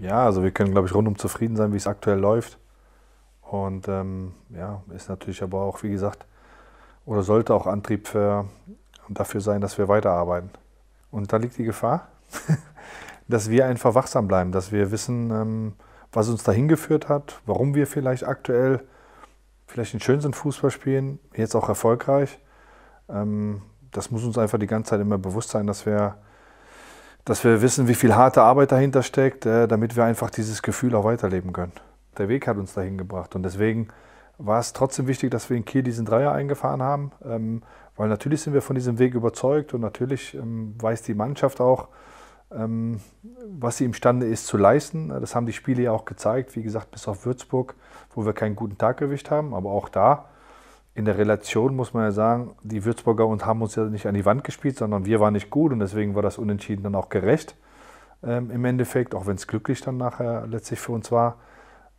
ja, also wir können, glaube ich, rundum zufrieden sein, wie es aktuell läuft. Und ähm, ja, ist natürlich aber auch, wie gesagt, oder sollte auch Antrieb für, dafür sein, dass wir weiterarbeiten. Und da liegt die Gefahr, dass wir einfach wachsam bleiben, dass wir wissen, ähm, was uns dahin geführt hat, warum wir vielleicht aktuell vielleicht den schönsten Fußball spielen, jetzt auch erfolgreich. Ähm, das muss uns einfach die ganze Zeit immer bewusst sein, dass wir dass wir wissen, wie viel harte Arbeit dahinter steckt, äh, damit wir einfach dieses Gefühl auch weiterleben können. Der Weg hat uns dahin gebracht und deswegen war es trotzdem wichtig, dass wir in Kiel diesen Dreier eingefahren haben, ähm, weil natürlich sind wir von diesem Weg überzeugt und natürlich ähm, weiß die Mannschaft auch, ähm, was sie imstande ist zu leisten. Das haben die Spiele ja auch gezeigt, wie gesagt, bis auf Würzburg, wo wir keinen guten Tag erwischt haben, aber auch da in der Relation muss man ja sagen, die Würzburger und haben uns ja nicht an die Wand gespielt, sondern wir waren nicht gut und deswegen war das Unentschieden dann auch gerecht ähm, im Endeffekt, auch wenn es glücklich dann nachher letztlich für uns war.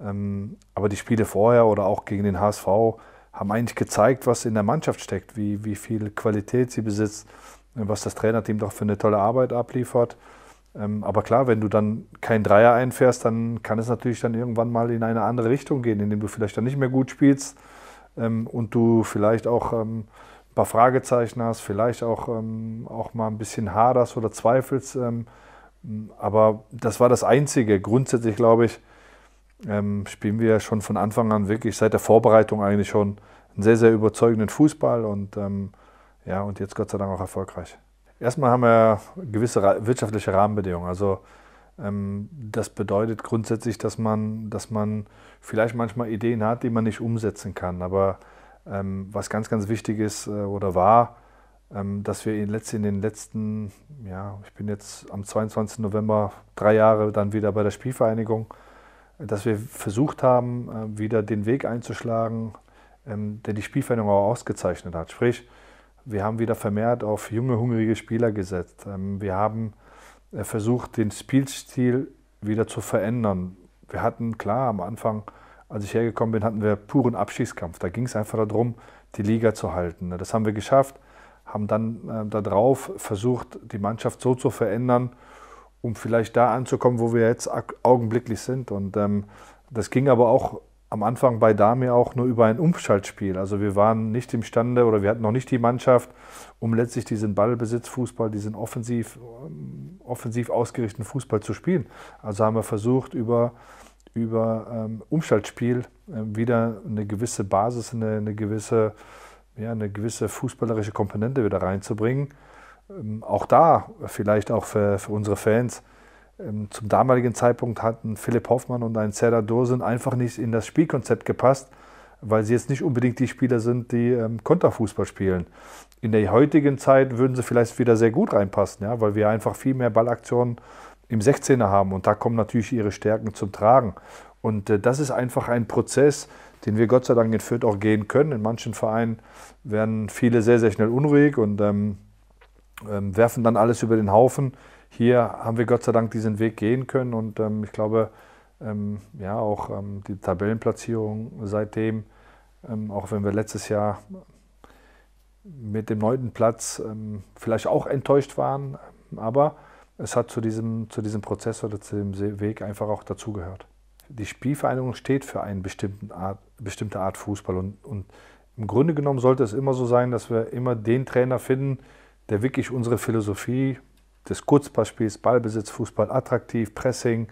Ähm, aber die Spiele vorher oder auch gegen den HSV haben eigentlich gezeigt, was in der Mannschaft steckt, wie, wie viel Qualität sie besitzt, äh, was das Trainerteam doch für eine tolle Arbeit abliefert. Ähm, aber klar, wenn du dann kein Dreier einfährst, dann kann es natürlich dann irgendwann mal in eine andere Richtung gehen, indem du vielleicht dann nicht mehr gut spielst ähm, und du vielleicht auch ähm, ein paar Fragezeichen hast, vielleicht auch, ähm, auch mal ein bisschen haderst oder zweifelst. Ähm, aber das war das Einzige. Grundsätzlich glaube ich, ähm, spielen wir schon von Anfang an wirklich seit der Vorbereitung eigentlich schon einen sehr, sehr überzeugenden Fußball und ja, und jetzt Gott sei Dank auch erfolgreich. Erstmal haben wir gewisse wirtschaftliche Rahmenbedingungen. Also ähm, das bedeutet grundsätzlich, dass man, dass man vielleicht manchmal Ideen hat, die man nicht umsetzen kann. Aber ähm, was ganz, ganz wichtig ist äh, oder war, ähm, dass wir in, letzt, in den letzten, ja, ich bin jetzt am 22. November drei Jahre dann wieder bei der Spielvereinigung, dass wir versucht haben, äh, wieder den Weg einzuschlagen, ähm, der die Spielvereinigung auch ausgezeichnet hat. Sprich, wir haben wieder vermehrt auf junge, hungrige Spieler gesetzt. Ähm, wir haben er versucht, den Spielstil wieder zu verändern. Wir hatten, klar, am Anfang, als ich hergekommen bin, hatten wir puren Abschießkampf. Da ging es einfach darum, die Liga zu halten. Ne, das haben wir geschafft, haben dann äh, darauf versucht, die Mannschaft so zu verändern, um vielleicht da anzukommen, wo wir jetzt augenblicklich sind. Und ähm, das ging aber auch am Anfang bei Dami auch nur über ein Umschaltspiel. Also wir waren nicht imstande oder wir hatten noch nicht die Mannschaft, um letztlich diesen Ballbesitzfußball, diesen offensiv, ähm, offensiv ausgerichteten Fußball zu spielen. Also haben wir versucht, über, über ähm, Umschaltspiel äh, wieder eine gewisse Basis, eine, eine, gewisse, ja, eine gewisse fußballerische Komponente wieder reinzubringen. Ähm, auch da vielleicht auch für, für unsere Fans ähm, zum damaligen Zeitpunkt hatten Philipp Hoffmann und ein Serdar Dursun einfach nicht in das Spielkonzept gepasst, weil sie jetzt nicht unbedingt die Spieler sind, die ähm, Konterfußball spielen. In der heutigen Zeit würden sie vielleicht wieder sehr gut reinpassen, ja, weil wir einfach viel mehr Ballaktionen im 16er haben und da kommen natürlich ihre Stärken zum Tragen. Und äh, das ist einfach ein Prozess, den wir Gott sei Dank in Fürth auch gehen können. In manchen Vereinen werden viele sehr, sehr schnell unruhig und ähm, ähm, werfen dann alles über den Haufen. Hier haben wir Gott sei Dank diesen Weg gehen können und ähm, ich glaube, ähm, ja, auch ähm, die Tabellenplatzierung seitdem, ähm, auch wenn wir letztes Jahr mit dem neunten Platz vielleicht auch enttäuscht waren, aber es hat zu diesem, zu diesem Prozess oder zu dem Weg einfach auch dazugehört. Die Spielvereinigung steht für eine Art, bestimmte Art Fußball und, und, im Grunde genommen sollte es immer so sein, dass wir immer den Trainer finden, der wirklich unsere Philosophie des Kurzpassspiels, Ballbesitz, Fußball attraktiv, Pressing,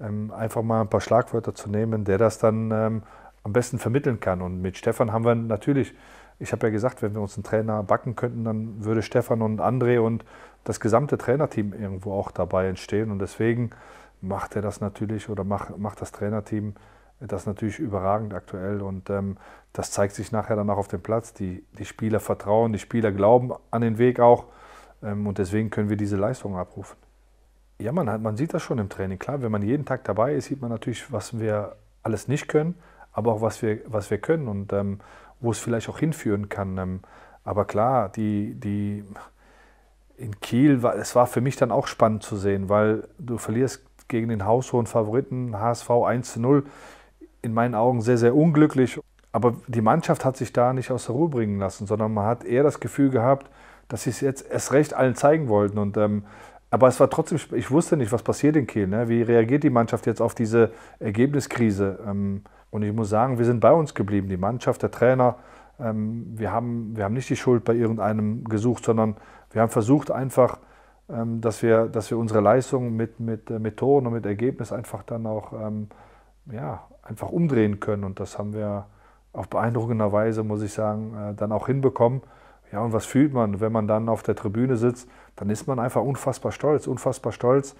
ähm, einfach mal ein paar Schlagwörter zu nehmen, der das dann ähm, am besten vermitteln kann. Und mit Stefan haben wir natürlich, ich habe ja gesagt, wenn wir uns einen Trainer backen könnten, dann würde Stefan und André und das gesamte Trainerteam irgendwo auch dabei entstehen. Und deswegen macht er das natürlich oder macht, macht das Trainerteam das ist natürlich überragend aktuell und ähm, das zeigt sich nachher dann auch auf dem Platz. Die, die Spieler vertrauen, die Spieler glauben an den Weg auch ähm, und deswegen können wir diese Leistungen abrufen. Ja, man, hat, man sieht das schon im Training. Klar, wenn man jeden Tag dabei ist, sieht man natürlich, was wir alles nicht können, aber auch was wir, was wir können und ähm, wo es vielleicht auch hinführen kann. Ähm. aber klar, die, die in Kiel, war, es war für mich dann auch spannend zu sehen, weil du verlierst gegen den haushohen Favoriten HSV 1 zu 0 in meinen Augen sehr, sehr unglücklich. Aber die Mannschaft hat sich da nicht aus der Ruhe bringen lassen, sondern man hat eher das Gefühl gehabt, dass sie es jetzt erst recht allen zeigen wollten. Und, ähm, aber es war trotzdem, ich wusste nicht, was passiert in Kiel. Ne? Wie reagiert die Mannschaft jetzt auf diese Ergebniskrise? Ähm, und ich muss sagen, wir sind bei uns geblieben, die Mannschaft, der Trainer. Ähm, wir, haben, wir haben nicht die Schuld bei irgendeinem gesucht, sondern wir haben versucht einfach, ähm, dass, wir, dass wir unsere Leistungen mit, mit äh, Methoden und mit Ergebnis einfach dann auch ähm, ja, einfach umdrehen können. Und das haben wir auf beeindruckender Weise, muss ich sagen, äh, dann auch hinbekommen. Ja, und was fühlt man, wenn man dann auf der Tribüne sitzt? Dann ist man einfach unfassbar stolz, unfassbar stolz,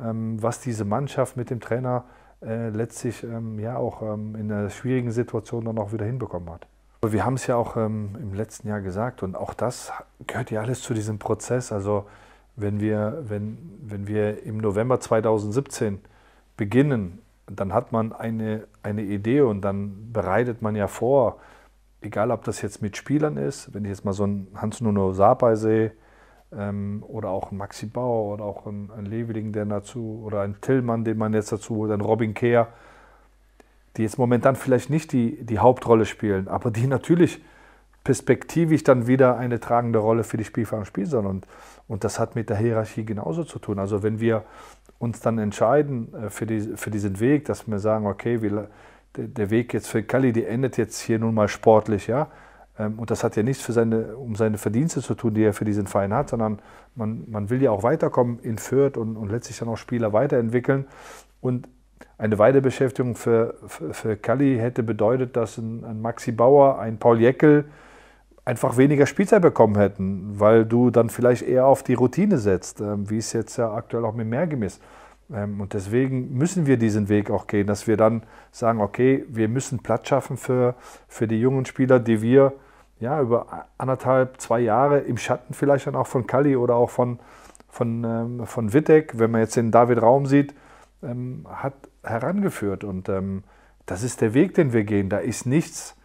ähm, was diese Mannschaft mit dem Trainer äh, letztlich ähm, ja auch ähm, in einer schwierigen Situation dann auch wieder hinbekommen hat. Wir haben es ja auch im letzten Jahr gesagt und auch das gehört ja alles zu diesem Prozess. Also wenn wir, wenn, wenn wir im November 2017 beginnen, dann hat man eine, eine Idee und dann bereitet man ja vor, egal ob das jetzt mit Spielern ist, wenn ich jetzt mal so einen Hans-Nuno Sapai sehe, ähm, oder auch einen Maxi Bauer oder auch einen, einen Leveling, der dazu, oder einen Tillmann, den man jetzt dazu holt, einen Robin Kehr, die jetzt momentan vielleicht nicht die, die Hauptrolle spielen, aber die natürlich perspektivisch dann wieder eine tragende Rolle für die Spielfahrer spielen sollen. Und, und das hat mit der Hierarchie genauso zu tun. Also wenn wir uns dann entscheiden äh, für, die, für diesen Weg, dass wir sagen, okay, wir, der, Weg jetzt für Kali, die endet jetzt hier nun mal sportlich, ja. Ähm, und das hat ja nichts für seine, um seine Verdienste zu tun, die er für diesen Verein hat, sondern man, man will ja auch weiterkommen in Fürth und, und letztlich dann auch Spieler weiterentwickeln. Und eine Weidebeschäftigung für, für, für Kalli hätte bedeutet, dass ein, ein Maxi Bauer, ein Paul Jeckel, einfach weniger Spielzeit bekommen hätten, weil du dann vielleicht eher auf die Routine setzt, ähm, wie es jetzt ja aktuell auch mit Mergem ist. Ähm, und deswegen müssen wir diesen Weg auch gehen, dass wir dann sagen, okay, wir müssen Platz schaffen für, für die jungen Spieler, die wir ja, über anderthalb, zwei Jahre im Schatten vielleicht dann auch von Kalli oder auch von, von, ähm, von Wittek, wenn man jetzt den David Raum sieht, ähm, hat herangeführt. Und ähm, das ist der Weg, den wir gehen. Da ist nichts,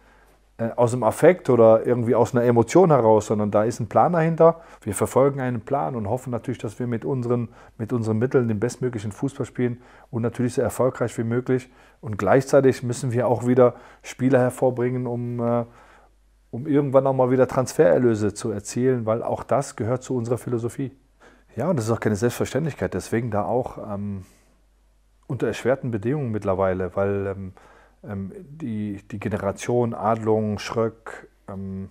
äh, aus dem Affekt oder irgendwie aus einer Emotion heraus, sondern da ist ein Plan dahinter. Wir verfolgen einen Plan und hoffen natürlich, dass wir mit unseren, mit unseren Mitteln den bestmöglichen Fußball spielen und natürlich so erfolgreich wie möglich. Und gleichzeitig müssen wir auch wieder Spieler hervorbringen, um, äh, um irgendwann auch mal wieder Transfererlöse zu erzielen, weil auch das gehört zu unserer Philosophie. Ja, und das ist auch keine Selbstverständlichkeit, deswegen da auch ähm, unter erschwerten Bedingungen mittlerweile, weil ähm, ähm, die, die Generation Adlung, Schröck, ähm,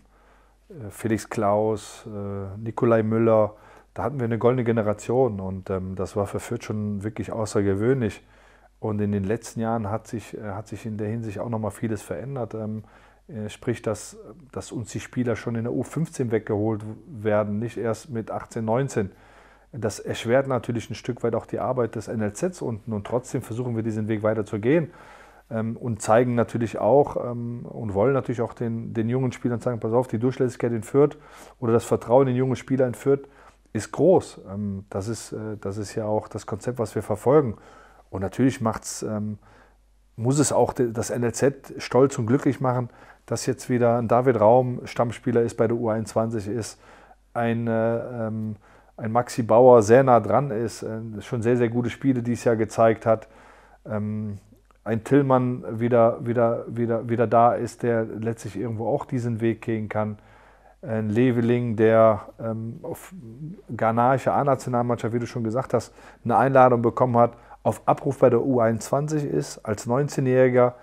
äh, Felix Klaus, äh, Nikolai Müller, da hatten wir eine goldene Generation und ähm, das war für Fürth schon wirklich außergewöhnlich. Und in den letzten Jahren hat sich, äh, hat sich in der Hinsicht auch nochmal vieles verändert. Ähm, äh, sprich, dass, dass uns die Spieler schon in der U15 weggeholt werden, nicht erst mit 18, 19. Das erschwert natürlich ein Stück weit auch die Arbeit des NLZs unten und trotzdem versuchen wir diesen Weg weiter zu gehen. Ähm, und zeigen natürlich auch ähm, und wollen natürlich auch den, den jungen Spielern zeigen, pass auf, die Durchlässigkeit in Fürth oder das Vertrauen in junge Spieler in Fürth ist groß. Ähm, das, ist, äh, das ist ja auch das Konzept, was wir verfolgen. Und natürlich macht's, muss es auch das NLZ stolz und glücklich machen, dass jetzt wieder ein David Raum Stammspieler ist bei der U21 ist, ein, äh, ein Maxi Bauer sehr nah dran ist, äh, schon sehr, sehr gute Spiele dieses Jahr gezeigt hat. Ähm, ein Tillmann wieder, wieder, wieder, wieder da ist, der letztlich irgendwo auch diesen Weg gehen kann. Ein Leveling, der ähm, auf ghanaische A-Nationalmannschaft, wie du schon gesagt hast, eine Einladung bekommen hat, auf Abruf bei der U21 ist, als 19-Jähriger.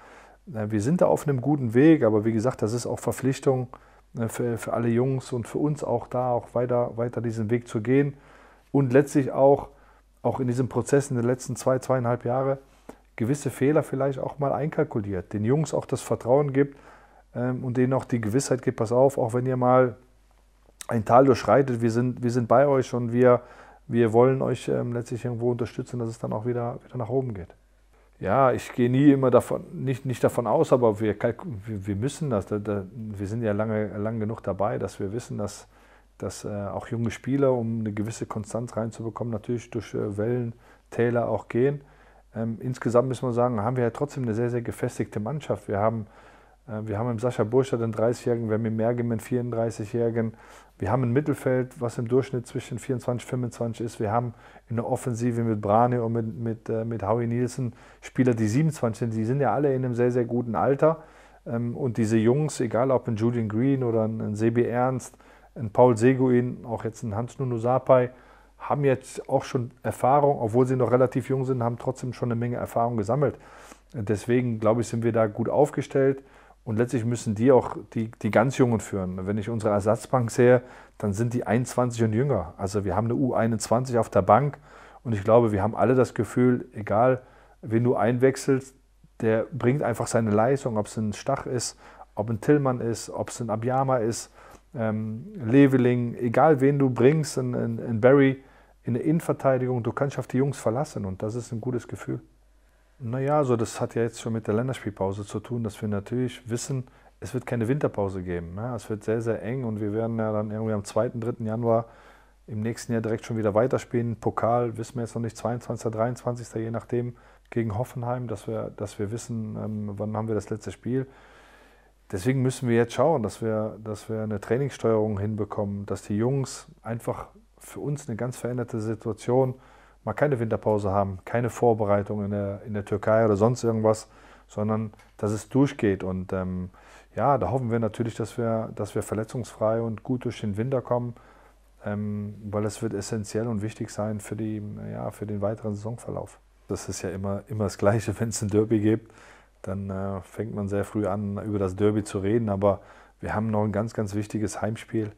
Wir sind da auf einem guten Weg, aber wie gesagt, das ist auch Verpflichtung äh, für, für alle Jungs und für uns auch da, auch weiter, weiter diesen Weg zu gehen. Und letztlich auch, auch in diesem Prozess in den letzten zwei, zweieinhalb Jahren, gewisse Fehler vielleicht auch mal einkalkuliert, den Jungs auch das Vertrauen gibt ähm, und denen auch die Gewissheit gibt, pass auf, auch wenn ihr mal ein Tal durchschreitet, wir sind, wir sind bei euch und wir, wir wollen euch ähm, letztlich irgendwo unterstützen, dass es dann auch wieder, wieder nach oben geht. Ja, ich gehe nie immer davon, nicht, nicht davon aus, aber wir, wir müssen das. Da, da, wir sind ja lange, lang genug dabei, dass wir wissen, dass, dass äh, auch junge Spieler, um eine gewisse Konstanz reinzubekommen, natürlich durch äh, Wellen, auch gehen. Ähm, insgesamt müssen wir sagen, haben wir ja trotzdem eine sehr, sehr gefestigte Mannschaft. Wir haben, äh, wir haben im Sascha Burstadt einen 30-Jährigen, wir haben im Mergem einen 34-Jährigen, wir haben ein Mittelfeld, was im Durchschnitt zwischen 24 und 25 ist. Wir haben in der Offensive mit Brane und mit, mit, äh, mit Howie Nielsen Spieler, die 27 sind. Die sind ja alle in einem sehr, sehr guten Alter. Ähm, und diese Jungs, egal ob ein Julian Green oder ein, ein Sebi Ernst, ein Paul Seguin, auch jetzt ein Hans Nuno Sapai, haben jetzt auch schon Erfahrung, obwohl sie noch relativ jung sind, haben trotzdem schon eine Menge Erfahrung gesammelt. Deswegen, glaube ich, sind wir da gut aufgestellt. Und letztlich müssen die auch die, die ganz Jungen führen. Wenn ich unsere Ersatzbank sehe, dann sind die 21 und jünger. Also wir haben eine U21 auf der Bank und ich glaube, wir haben alle das Gefühl, egal wen du einwechselst, der bringt einfach seine Leistung, ob es ein Stach ist, ob ein Tillmann ist, ob es ein Abiyama ist, ähm, Leveling, egal wen du bringst, ein, ein, ein Barry, in der Innenverteidigung, du kannst auf die Jungs verlassen und das ist ein gutes Gefühl. Naja, also das hat ja jetzt schon mit der Länderspielpause zu tun, dass wir natürlich wissen, es wird keine Winterpause geben. Ja, ne? es wird sehr, sehr eng und wir werden ja dann irgendwie am 2., 3. Januar im nächsten Jahr direkt schon wieder weiterspielen. Pokal wissen wir jetzt noch nicht, 22., 23., je nachdem, gegen Hoffenheim, dass wir, dass wir wissen, ähm, wann haben wir das letzte Spiel. Deswegen müssen wir jetzt schauen, dass wir, dass wir eine Trainingssteuerung hinbekommen, dass die Jungs einfach für uns eine ganz veränderte Situation. Mal keine Winterpause haben, keine Vorbereitung in der, in der Türkei oder sonst irgendwas, sondern dass es durchgeht. Und ähm, ja, da hoffen wir natürlich, dass wir, dass wir verletzungsfrei und gut durch den Winter kommen, ähm, weil es wird essentiell und wichtig sein für, die, ja, für den weiteren Saisonverlauf. Das ist ja immer, immer das Gleiche, wenn es ein Derby gibt, dann äh, fängt man sehr früh an, über das Derby zu reden. Aber wir haben noch ein ganz, ganz wichtiges Heimspiel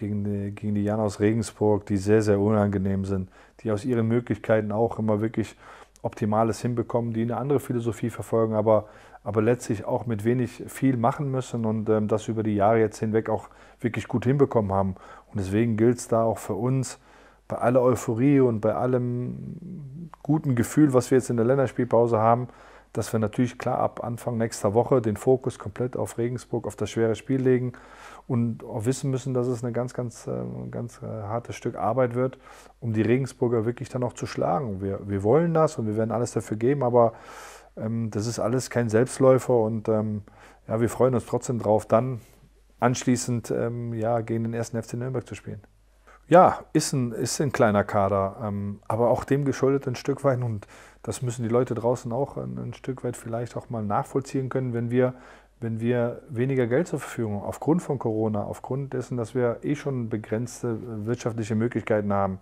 gegen die, gegen die Jan aus Regensburg, die sehr, sehr unangenehm sind, die aus ihren Möglichkeiten auch immer wirklich Optimales hinbekommen, die eine andere Philosophie verfolgen, aber, aber letztlich auch mit wenig viel machen müssen und ähm, das über die Jahre jetzt hinweg auch wirklich gut hinbekommen haben. Und deswegen gilt es da auch für uns, bei aller Euphorie und bei allem guten Gefühl, was wir jetzt in der Länderspielpause haben, dass wir natürlich klar ab Anfang nächster Woche den Fokus komplett auf Regensburg, auf das schwere Spiel legen und auch wissen müssen, dass es ein ganz, ganz, äh, ganz äh, hartes Stück Arbeit wird, um die Regensburger wirklich dann auch zu schlagen. Wir, wir wollen das und wir werden alles dafür geben, aber ähm, das ist alles kein Selbstläufer und ähm, ja, wir freuen uns trotzdem drauf, dann anschließend ähm, ja, gegen den ersten FC Nürnberg zu spielen. Ja, ist ein, ist ein kleiner Kader, ähm, aber auch dem geschuldet ein Stück weit und das müssen die Leute draußen auch ein, ein Stück weit vielleicht auch mal nachvollziehen können, wenn wir wenn wir weniger Geld zur Verfügung haben, aufgrund von Corona, aufgrund dessen, dass wir eh schon begrenzte äh, wirtschaftliche Möglichkeiten haben,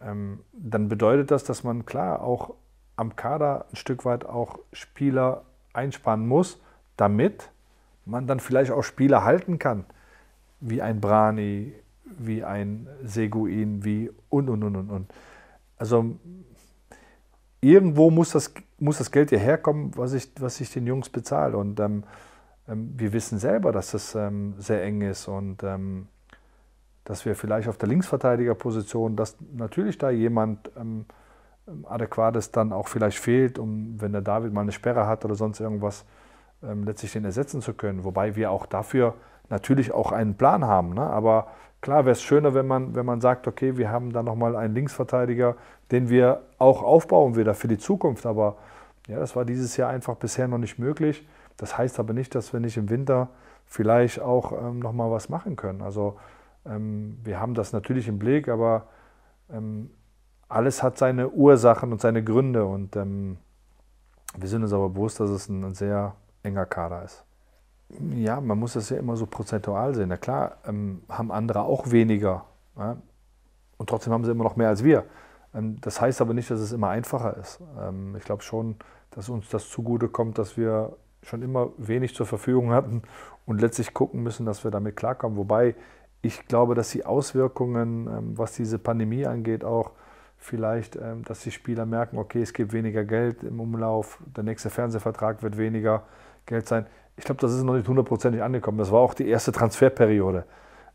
ähm, dann bedeutet das, dass man klar auch am Kader ein Stück weit auch Spieler einsparen muss, damit man dann vielleicht auch Spieler halten kann, wie ein Brani, wie ein Seguin, wie und und und und und. Also irgendwo muss das, muss das Geld ja herkommen, was ich, was ich den Jungs bezahle. Und ähm, ähm, wir wissen selber, dass das ähm, sehr eng ist und ähm, dass wir vielleicht auf der Linksverteidigerposition, dass natürlich da jemand ähm, Adäquates dann auch vielleicht fehlt, um wenn der David mal eine Sperre hat oder sonst irgendwas, ähm, letztlich den ersetzen zu können. Wobei wir auch dafür natürlich auch einen Plan haben. Ne? Aber Klar wäre es schöner, wenn man, wenn man sagt, okay, wir haben da nochmal einen Linksverteidiger, den wir auch aufbauen wieder für die Zukunft. Aber ja, das war dieses Jahr einfach bisher noch nicht möglich. Das heißt aber nicht, dass wir nicht im Winter vielleicht auch ähm, nochmal was machen können. Also ähm, wir haben das natürlich im Blick, aber ähm, alles hat seine Ursachen und seine Gründe. Und ähm, wir sind uns aber bewusst, dass es ein, ein sehr enger Kader ist ja, man muss das ja immer so prozentual sehen. Na klar, ähm, haben andere auch weniger. Ja? Und trotzdem haben sie immer noch mehr als wir. Ähm, das heißt aber nicht, dass es immer einfacher ist. Ähm, ich glaube schon, dass uns das zugutekommt, dass wir schon immer wenig zur Verfügung hatten und letztlich gucken müssen, dass wir damit klarkommen. Wobei ich glaube, dass die Auswirkungen, ähm, was diese Pandemie angeht, auch vielleicht, ähm, dass die Spieler merken, okay, es gibt weniger Geld im Umlauf, der nächste Fernsehvertrag wird weniger Geld sein. Ich glaube, das ist noch nicht hundertprozentig angekommen. Das war auch die erste Transferperiode.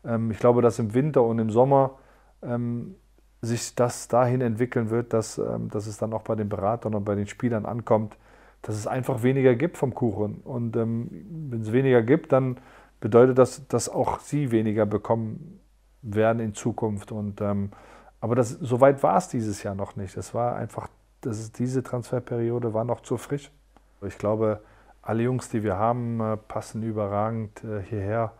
Ähm, ich glaube, dass im Winter und im Sommer ähm, sich das dahin entwickeln wird, dass, ähm, dass es dann auch bei den Beratern und bei den Spielern ankommt, dass es einfach weniger gibt vom Kuchen. Und wenn es weniger gibt, dann bedeutet das, dass auch sie weniger bekommen werden in Zukunft. Und, aber das, so weit war es dieses Jahr noch nicht. Es war einfach, das ist, diese Transferperiode war noch zu frisch. Ich glaube, alle Jungs, die wir haben, äh, passen überragend äh, hierher.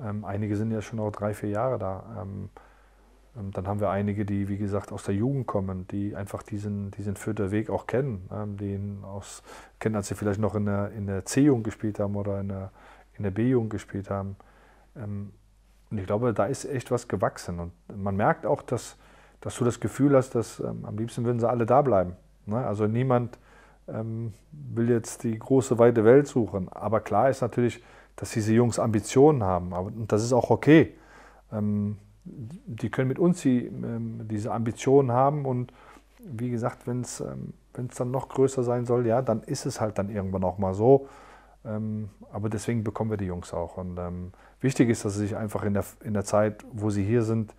Ähm, einige sind ja schon auch drei, vier Jahre da. Ähm, ähm, dann haben wir einige, die, wie gesagt, aus der Jugend kommen, die einfach diesen, diesen Fürther Weg auch kennen. den aus, kennen, als sie vielleicht noch in der, in der C-Jugend gespielt haben oder in der, in der B-Jugend gespielt haben. und ich glaube, da ist echt was gewachsen. Und man merkt auch, dass, dass du das Gefühl hast, dass am liebsten würden sie alle da bleiben. Ne? Also niemand ähm, will jetzt die große, weite Welt suchen. Aber klar ist natürlich, dass diese Jungs Ambitionen haben. Aber, und das ist auch okay. Ähm, die können mit uns die, ähm, diese Ambitionen haben. Und wie gesagt, wenn es ähm, dann noch größer sein soll, ja, dann ist es halt dann irgendwann auch mal so. Ähm, aber deswegen bekommen wir die Jungs auch. Und ähm, wichtig ist, dass sie sich einfach in der, in der Zeit, wo sie hier sind,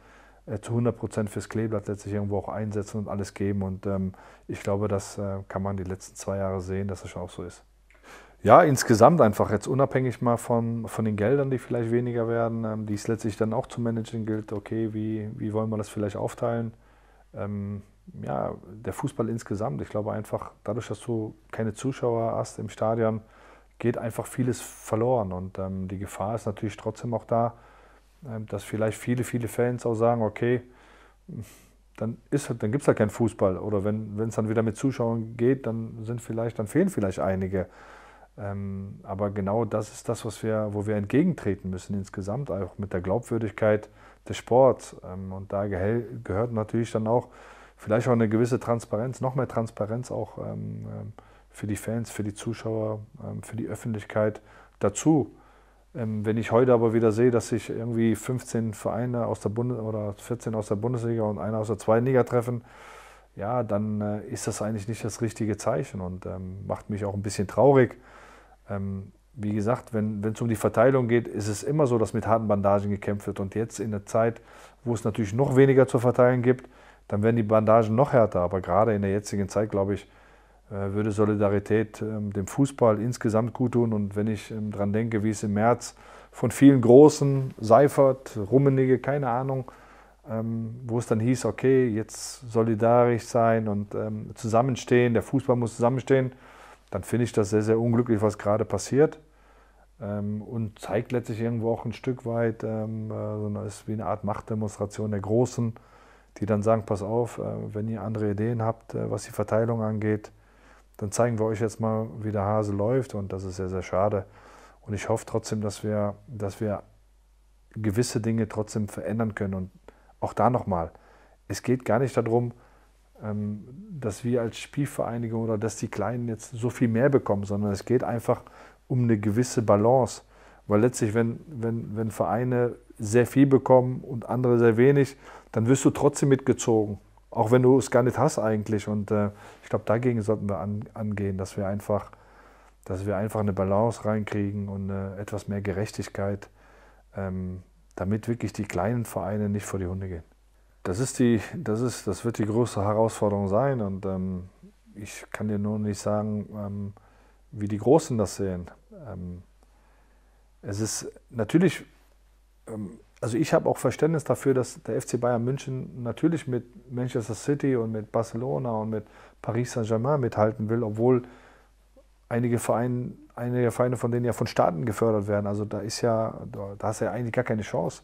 äh, zu 100 Prozent fürs Kleeblatt letztlich irgendwo auch einsetzen und alles geben. Und ähm, ich glaube, das äh, kann man die letzten zwei Jahre sehen, dass das schon auch so ist. Ja, insgesamt einfach jetzt unabhängig mal von, von den Geldern, die vielleicht weniger werden, ähm, die es letztlich dann auch zu managen gilt. Okay, wie, wie wollen wir das vielleicht aufteilen? Ähm, ja, der Fußball insgesamt. Ich glaube einfach, dadurch, dass du keine Zuschauer hast im Stadion, geht einfach vieles verloren. Und ähm, die Gefahr ist natürlich trotzdem auch da, Ne, dass vielleicht viele, viele Fans auch sagen, okay, dann, halt, dann gibt es halt keinen Fußball. Oder wenn es dann wieder mit Zuschauern geht, dann sind vielleicht, dann fehlen vielleicht einige. Ähm, aber genau das ist das, was wir, wo wir entgegentreten müssen insgesamt, auch mit der Glaubwürdigkeit des Sports. Ähm, und da geh gehört natürlich dann auch vielleicht auch eine gewisse Transparenz, noch mehr Transparenz auch ähm, ähm für die Fans, für die Zuschauer, ähm, für die Öffentlichkeit dazu. Ähm, wenn ich heute aber wieder sehe, dass sich irgendwie 15 Vereine aus der Bundes oder 14 aus der Bundesliga und einer aus der zweiten Liga treffen, ja, dann äh, ist das eigentlich nicht das richtige Zeichen und ähm, macht mich auch ein bisschen traurig. Ähm, wie gesagt, wenn es um die Verteilung geht, ist es immer so, dass mit harten Bandagen gekämpft wird. Und jetzt in der Zeit, wo es natürlich noch weniger zu verteilen gibt, dann werden die Bandagen noch härter. Aber gerade in der jetzigen Zeit, glaube ich, äh, würde Solidarität ähm, dem Fußball insgesamt gut tun. Und wenn ich ähm, daran denke, wie es im März von vielen Großen, Seifert, Rummenigge, keine Ahnung, ähm, wo es dann hieß, okay, jetzt solidarisch sein und zusammenstehen, der Fußball muss zusammenstehen, dann finde ich das sehr, sehr unglücklich, was gerade passiert. und zeigt letztlich irgendwo auch ein Stück weit, ähm, äh, ist wie eine Art Machtdemonstration der Großen, die dann sagen, pass auf, äh, wenn ihr andere Ideen habt, was die Verteilung angeht, dann zeigen wir euch jetzt mal, wie der Hase läuft und das ist sehr, sehr schade. Und ich hoffe trotzdem, dass wir, dass wir gewisse Dinge trotzdem verändern können. Und auch da nochmal, es geht gar nicht darum, ähm, dass wir als Spielvereinigung oder dass die Kleinen jetzt so viel mehr bekommen, sondern es geht einfach um eine gewisse Balance. Weil letztlich, wenn, wenn, wenn Vereine sehr viel bekommen und andere sehr wenig, dann wirst du trotzdem mitgezogen. Auch wenn du es gar nicht hast eigentlich. Und äh, ich glaube, dagegen sollten wir an, angehen, dass wir einfach, dass wir einfach eine Balance reinkriegen und äh, etwas mehr Gerechtigkeit, ähm, damit wirklich die kleinen Vereine nicht vor die Hunde gehen. Das ist die, das ist, das wird die größte Herausforderung sein. Und ähm, ich kann dir nur nicht sagen, ähm, wie die Großen das sehen. Ähm, es ist natürlich ähm, also ich habe auch Verständnis dafür, dass der FC Bayern München natürlich mit Manchester City und mit Barcelona und mit Paris Saint-Germain mithalten will, obwohl einige Vereine, einige Vereine von denen ja von Staaten gefördert werden. Also da ist ja, da hast du ja eigentlich gar keine Chance,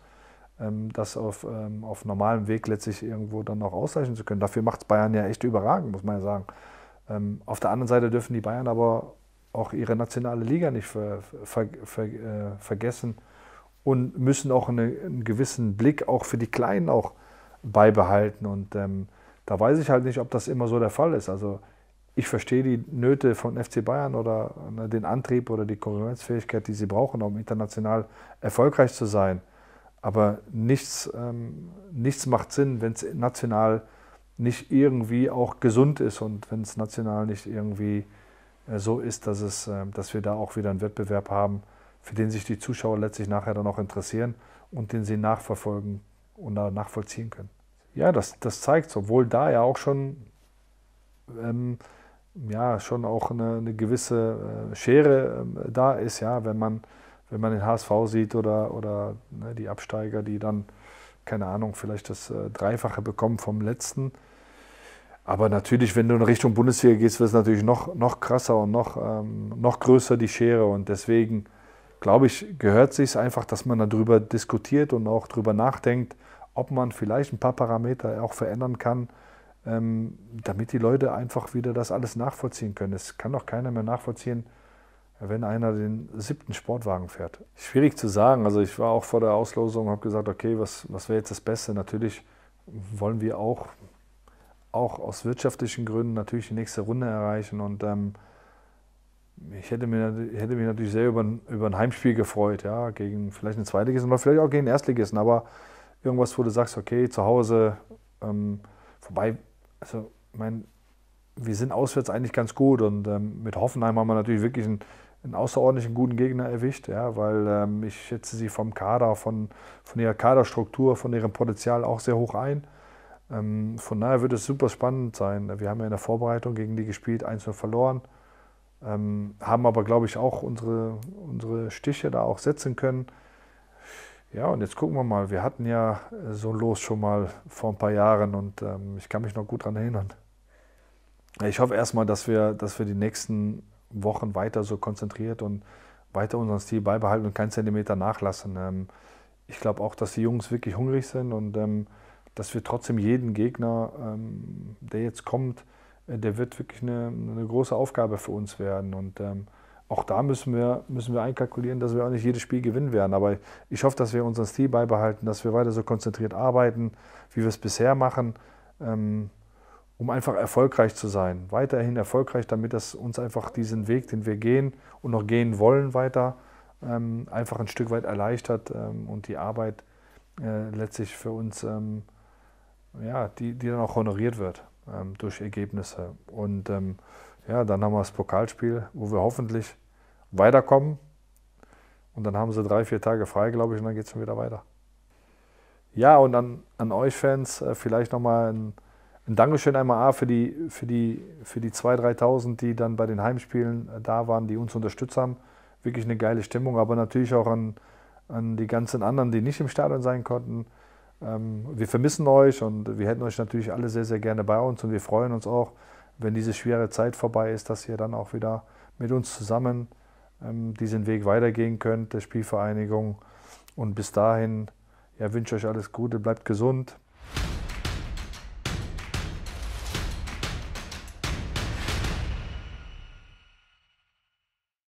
ähm, das auf, ähm, auf normalem Weg letztlich irgendwo dann noch ausreichen zu können. Dafür macht es Bayern ja echt überragend, muss man ja sagen. Ähm, auf der anderen Seite dürfen die Bayern aber auch ihre nationale Liga nicht ver, ver, ver, äh, vergessen und müssen auch eine, einen gewissen Blick auch für die Kleinen auch beibehalten. Und ähm, da weiß ich halt nicht, ob das immer so der Fall ist. Also ich verstehe die Nöte von FC Bayern oder ne, den Antrieb oder die Konkurrenzfähigkeit, die sie brauchen, um international erfolgreich zu sein. Aber nichts, ähm, nichts macht Sinn, wenn es national nicht irgendwie auch gesund ist und wenn es national nicht irgendwie äh, so ist, dass, es, äh, dass wir da auch wieder einen Wettbewerb haben, für den sich die Zuschauer letztlich nachher dann auch interessieren und den sie nachverfolgen und nachvollziehen können. Ja, das, das zeigt obwohl da ja auch schon, ähm, ja, schon auch eine, eine gewisse äh, Schere äh, da ist, ja, wenn man, wenn man den HSV sieht oder, oder ne, die Absteiger, die dann, keine Ahnung, vielleicht das äh, Dreifache bekommen vom letzten. Aber natürlich, wenn du in Richtung Bundesliga gehst, wird es natürlich noch, noch krasser und noch, ähm, noch größer die Schere. Und deswegen glaube ich, gehört sich einfach, dass man darüber diskutiert und auch darüber nachdenkt, ob man vielleicht ein paar Parameter auch verändern kann, ähm, damit die Leute einfach wieder das alles nachvollziehen können. Es kann doch keiner mehr nachvollziehen, wenn einer den siebten Sportwagen fährt. Schwierig zu sagen. Also ich war auch vor der Auslosung und habe gesagt, okay, was, was wäre jetzt das Beste? Natürlich wollen wir auch, auch aus wirtschaftlichen Gründen natürlich die nächste Runde erreichen und ähm, ich hätte, mir, hätte mich natürlich sehr über, über ein Heimspiel gefreut, ja, gegen vielleicht einen Zweitligisten oder vielleicht auch gegen einen Erstligisten, aber irgendwas, wo du sagst, okay, zu Hause, ähm, vorbei, also meine, wir sind auswärts eigentlich ganz gut und ähm, mit Hoffenheim haben wir natürlich wirklich einen, einen außerordentlichen guten Gegner erwischt, ja, weil ähm, ich schätze sie vom Kader, von, von ihrer Kaderstruktur, von ihrem Potenzial auch sehr hoch ein. Ähm, von daher wird es super spannend sein. Wir haben ja in der Vorbereitung gegen die gespielt, 1 verloren. Ähm, haben aber, glaube ich, auch unsere, unsere Stiche da auch setzen können. Ja, und jetzt gucken wir mal. Wir hatten ja äh, so ein Los schon mal vor ein paar Jahren und ähm, ich kann mich noch gut daran erinnern. Ich hoffe erstmal, dass wir, dass wir die nächsten Wochen weiter so konzentriert und weiter unseren Stil beibehalten und keinen Zentimeter nachlassen. Ähm, ich glaube auch, dass die Jungs wirklich hungrig sind und ähm, dass wir trotzdem jeden Gegner, ähm, der jetzt kommt, äh, der wird wirklich eine, eine große Aufgabe für uns werden. Und ähm, auch da müssen wir, müssen wir einkalkulieren, dass wir auch nicht jedes Spiel gewinnen werden. Aber ich hoffe, dass wir unseren Stil beibehalten, dass wir weiter so konzentriert arbeiten, wie wir es bisher machen, ähm, um einfach erfolgreich zu sein. Weiterhin erfolgreich, damit das uns einfach diesen Weg, den wir gehen und noch gehen wollen, weiter ähm, einfach ein Stück weit erleichtert ähm, und die Arbeit äh, letztlich für uns, ähm, ja, die, die dann auch honoriert wird ähm, durch Ergebnisse. Und ähm, ja, dann haben wir das Pokalspiel, wo wir hoffentlich weiterkommen. Und dann haben sie drei, vier Tage frei, glaube ich, und dann geht es schon wieder weiter. Ja, und an, an euch Fans äh, vielleicht nochmal ein, ein Dankeschön einmal A für die, für die, für die 2.000, 3.000, die dann bei den Heimspielen äh, da waren, die uns unterstützt haben. Wirklich eine geile Stimmung, aber natürlich auch an, an die ganzen anderen, die nicht im Stadion sein konnten. Ähm, wir vermissen euch und wir hätten euch natürlich alle sehr, sehr gerne bei uns und wir freuen uns auch, wenn diese schwere Zeit vorbei ist, dass ihr dann auch wieder mit uns zusammen ähm, diesen Weg weitergehen könnt, der Spielvereinigung. Und bis dahin ja, wünsche euch alles Gute, bleibt gesund,